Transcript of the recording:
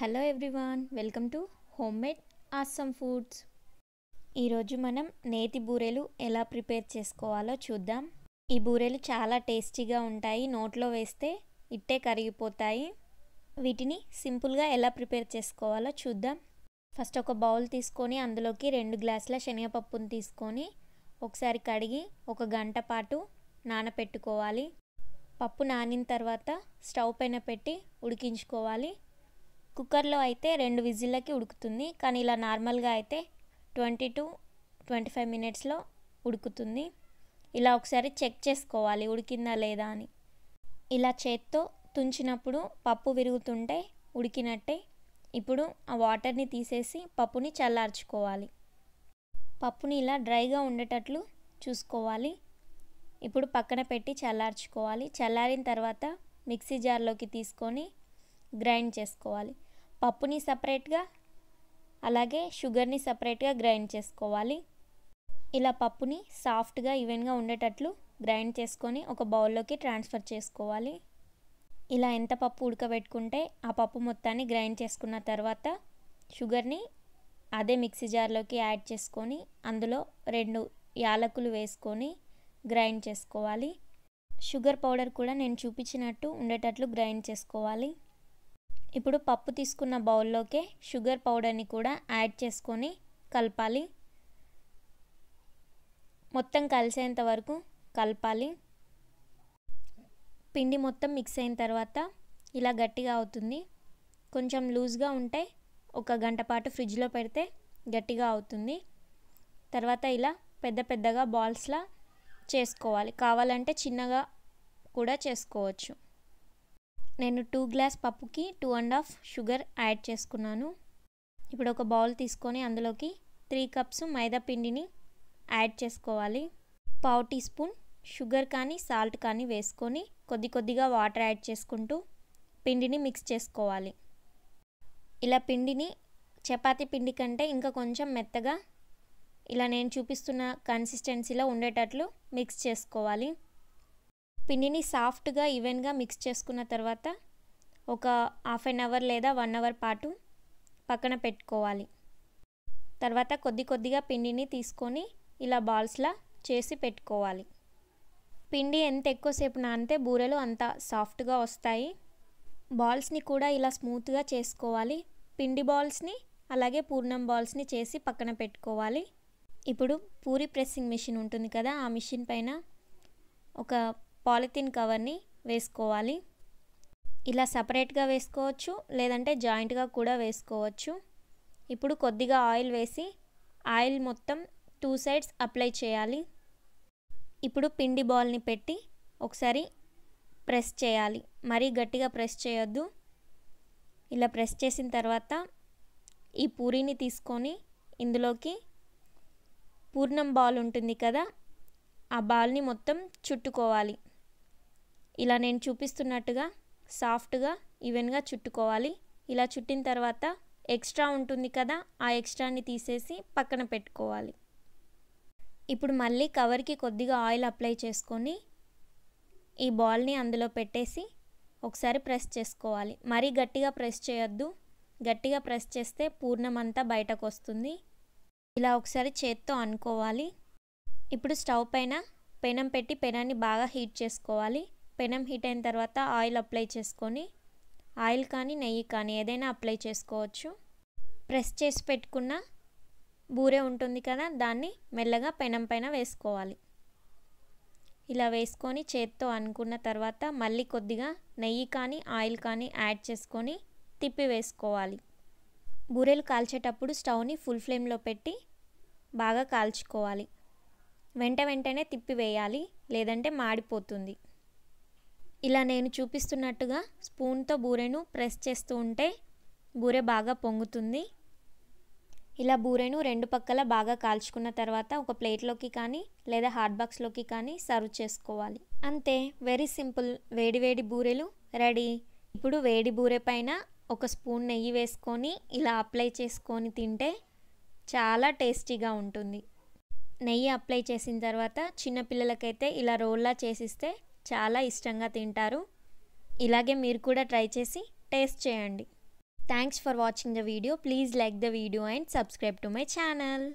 hello everyone welcome to homemade awesome foods ఈరోజు మనం నేతి బూరెలు ఎలా ప్రిపేర్ చేసుకోవాలో చూద్దాం ఈ బూరెలు చాలా టేస్టీగా ఉంటాయి నోట్లో వేస్తే ఇట్టే కరిగిపోతాయి వీటిని సింపుల్గా ఎలా ప్రిపేర్ చేసుకోవాలో చూద్దాం ఫస్ట్ ఒక బౌల్ తీసుకొని అందులోకి రెండు గ్లాసుల శనగపప్పును తీసుకొని ఒకసారి కడిగి ఒక గంట పాటు నానపెట్టుకోవాలి పప్పు నానిన తర్వాత స్టవ్ పైన పెట్టి ఉడికించుకోవాలి కుక్కర్లో అయితే రెండు విజిల్లకి ఉడుకుతుంది కానీ ఇలా నార్మల్గా అయితే ట్వంటీ టు ట్వంటీ ఫైవ్ మినిట్స్లో ఉడుకుతుంది ఇలా ఒకసారి చెక్ చేసుకోవాలి ఉడికిందా లేదా అని ఇలా చేత్తో తుంచినప్పుడు పప్పు విరుగుతుంటే ఉడికినట్టే ఇప్పుడు ఆ వాటర్ని తీసేసి పప్పుని చల్లార్చుకోవాలి పప్పుని ఇలా డ్రైగా ఉండేటట్లు చూసుకోవాలి ఇప్పుడు పక్కన పెట్టి చల్లార్చుకోవాలి చల్లారిన తర్వాత మిక్సీ జార్లోకి తీసుకొని గ్రైండ్ చేసుకోవాలి పప్పుని సపరేట్గా అలాగే షుగర్ని సపరేట్గా గ్రైండ్ చేసుకోవాలి ఇలా పప్పుని సాఫ్ట్గా ఈవెన్గా ఉండేటట్లు గ్రైండ్ చేసుకొని ఒక బౌల్లోకి ట్రాన్స్ఫర్ చేసుకోవాలి ఇలా ఎంత పప్పు ఉడకబెట్టుకుంటే ఆ పప్పు మొత్తాన్ని గ్రైండ్ చేసుకున్న తర్వాత షుగర్ని అదే మిక్సీ జార్లోకి యాడ్ చేసుకొని అందులో రెండు యాలకులు వేసుకొని గ్రైండ్ చేసుకోవాలి షుగర్ పౌడర్ కూడా నేను చూపించినట్టు ఉండేటట్లు గ్రైండ్ చేసుకోవాలి ఇప్పుడు పప్పు తీసుకున్న బౌల్లోకే షుగర్ పౌడర్ని కూడా యాడ్ చేసుకొని కలపాలి మొత్తం కలిసేంత వరకు కలపాలి పిండి మొత్తం మిక్స్ అయిన తర్వాత ఇలా గట్టిగా అవుతుంది కొంచెం లూజ్గా ఉంటే ఒక గంట పాటు ఫ్రిడ్జ్లో పెడితే గట్టిగా అవుతుంది తర్వాత ఇలా పెద్ద పెద్దగా బాల్స్లా చేసుకోవాలి కావాలంటే చిన్నగా కూడా చేసుకోవచ్చు నేను టూ గ్లాస్ పప్పుకి two and half sugar add చేసుకున్నాను ఇప్పుడు ఒక బౌల్ తీసుకొని అందులోకి త్రీ కప్స్ మైదా పిండిని యాడ్ చేసుకోవాలి పావు టీ స్పూన్ షుగర్ కానీ సాల్ట్ కానీ వేసుకొని కొద్ది కొద్దిగా వాటర్ యాడ్ చేసుకుంటూ పిండిని మిక్స్ చేసుకోవాలి ఇలా పిండిని చపాతి పిండి కంటే ఇంకా కొంచెం మెత్తగా ఇలా నేను చూపిస్తున్న కన్సిస్టెన్సీలో ఉండేటట్లు మిక్స్ చేసుకోవాలి పిండిని సాఫ్ట్గా ఈవెన్గా మిక్స్ చేసుకున్న తర్వాత ఒక హాఫ్ అన్ అవర్ లేదా వన్ అవర్ పాటు పక్కన పెట్టుకోవాలి తర్వాత కొద్ది కొద్దిగా పిండిని తీసుకొని ఇలా బాల్స్లా చేసి పెట్టుకోవాలి పిండి ఎంత ఎక్కువసేపు నానితే బూరెలు అంత సాఫ్ట్గా వస్తాయి బాల్స్ని కూడా ఇలా స్మూత్గా చేసుకోవాలి పిండి బాల్స్ని అలాగే పూర్ణం బాల్స్ని చేసి పక్కన పెట్టుకోవాలి ఇప్పుడు పూరి ప్రెస్సింగ్ మిషన్ ఉంటుంది కదా ఆ మిషన్ పైన ఒక పాలిథిన్ కవర్ని వేసుకోవాలి ఇలా సపరేట్గా వేసుకోవచ్చు లేదంటే జాయింట్గా కూడా వేసుకోవచ్చు ఇప్పుడు కొద్దిగా ఆయిల్ వేసి ఆయిల్ మొత్తం టూ సైడ్స్ అప్లై చేయాలి ఇప్పుడు పిండి బాల్ని పెట్టి ఒకసారి ప్రెస్ చేయాలి మరీ గట్టిగా ప్రెస్ చేయొద్దు ఇలా ప్రెస్ చేసిన తర్వాత ఈ పూరిని తీసుకొని ఇందులోకి పూర్ణం బాల్ ఉంటుంది కదా ఆ బాల్ని మొత్తం చుట్టుకోవాలి ఇలా నేను చూపిస్తున్నట్టుగా సాఫ్ట్గా ఈవెన్గా చుట్టుకోవాలి ఇలా చుట్టిన తర్వాత ఎక్స్ట్రా ఉంటుంది కదా ఆ ఎక్స్ట్రాని తీసేసి పక్కన పెట్టుకోవాలి ఇప్పుడు మళ్ళీ కవర్కి కొద్దిగా ఆయిల్ అప్లై చేసుకొని ఈ బాల్ని అందులో పెట్టేసి ఒకసారి ప్రెస్ చేసుకోవాలి మరీ గట్టిగా ప్రెస్ చేయొద్దు గట్టిగా ప్రెస్ చేస్తే పూర్ణం అంతా బయటకు వస్తుంది ఇలా ఒకసారి చేత్తో అనుకోవాలి ఇప్పుడు స్టవ్ పైన పెనం పెట్టి పెనాన్ని బాగా హీట్ చేసుకోవాలి పెనం హీట్ అయిన తర్వాత ఆయిల్ అప్లై చేసుకొని ఆయిల్ కానీ నెయ్యి కానీ ఏదైనా అప్లై చేసుకోవచ్చు ప్రెస్ చేసి పెట్టుకున్న బూరె ఉంటుంది కదా దాన్ని మెల్లగా పెనం పైన వేసుకోవాలి ఇలా వేసుకొని చేత్తో అనుకున్న తర్వాత మళ్ళీ కొద్దిగా నెయ్యి కానీ ఆయిల్ కానీ యాడ్ చేసుకొని తిప్పి వేసుకోవాలి బూరెలు కాల్చేటప్పుడు స్టవ్ని ఫుల్ ఫ్లేమ్లో పెట్టి బాగా కాల్చుకోవాలి వెంట వెంటనే తిప్పి వేయాలి లేదంటే మాడిపోతుంది ఇలా నేను చూపిస్తున్నట్టుగా స్పూన్తో బూరెను ప్రెస్ చేస్తూ ఉంటే బూరె బాగా పొంగుతుంది ఇలా బూరెను రెండు పక్కల బాగా కాల్చుకున్న తర్వాత ఒక ప్లేట్లోకి కానీ లేదా హాట్ బాక్స్లోకి కానీ సర్వ్ చేసుకోవాలి అంతే వెరీ సింపుల్ వేడి వేడి బూరెలు రెడీ ఇప్పుడు వేడి బూరె పైన ఒక స్పూన్ నెయ్యి వేసుకొని ఇలా అప్లై చేసుకొని తింటే చాలా టేస్టీగా ఉంటుంది నెయ్యి అప్లై చేసిన తర్వాత చిన్నపిల్లలకైతే ఇలా రోల్లా చేసిస్తే చాలా ఇష్టంగా తింటారు ఇలాగే మీరు కూడా ట్రై చేసి టేస్ట్ చేయండి thanks for watching the video please like the video and subscribe to my channel